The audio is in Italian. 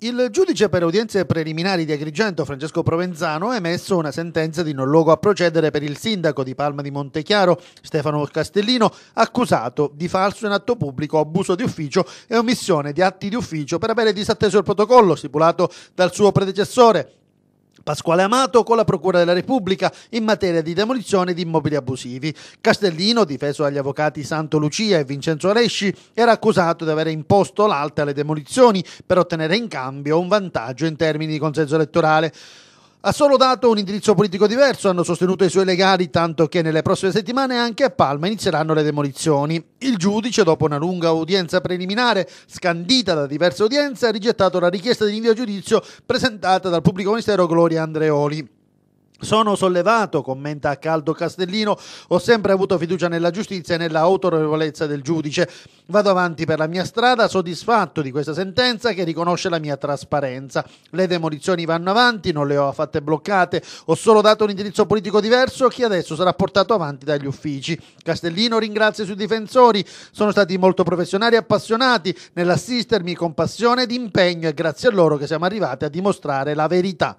Il giudice per udienze preliminari di Agrigento, Francesco Provenzano, ha emesso una sentenza di non luogo a procedere per il sindaco di Palma di Montechiaro, Stefano Castellino, accusato di falso in atto pubblico, abuso di ufficio e omissione di atti di ufficio per avere disatteso il protocollo stipulato dal suo predecessore, Pasquale Amato con la Procura della Repubblica in materia di demolizione di immobili abusivi. Castellino, difeso dagli avvocati Santo Lucia e Vincenzo Resci, era accusato di aver imposto l'alta alle demolizioni per ottenere in cambio un vantaggio in termini di consenso elettorale. Ha solo dato un indirizzo politico diverso, hanno sostenuto i suoi legali, tanto che nelle prossime settimane anche a Palma inizieranno le demolizioni. Il giudice, dopo una lunga udienza preliminare, scandita da diverse udienze, ha rigettato la richiesta di invio a giudizio presentata dal pubblico ministero Gloria Andreoli. Sono sollevato, commenta a caldo Castellino, ho sempre avuto fiducia nella giustizia e nella autorevolezza del giudice. Vado avanti per la mia strada, soddisfatto di questa sentenza che riconosce la mia trasparenza. Le demolizioni vanno avanti, non le ho fatte bloccate, ho solo dato un indirizzo politico diverso che adesso sarà portato avanti dagli uffici. Castellino ringrazia i suoi difensori, sono stati molto professionali e appassionati nell'assistermi con passione ed impegno e grazie a loro che siamo arrivati a dimostrare la verità.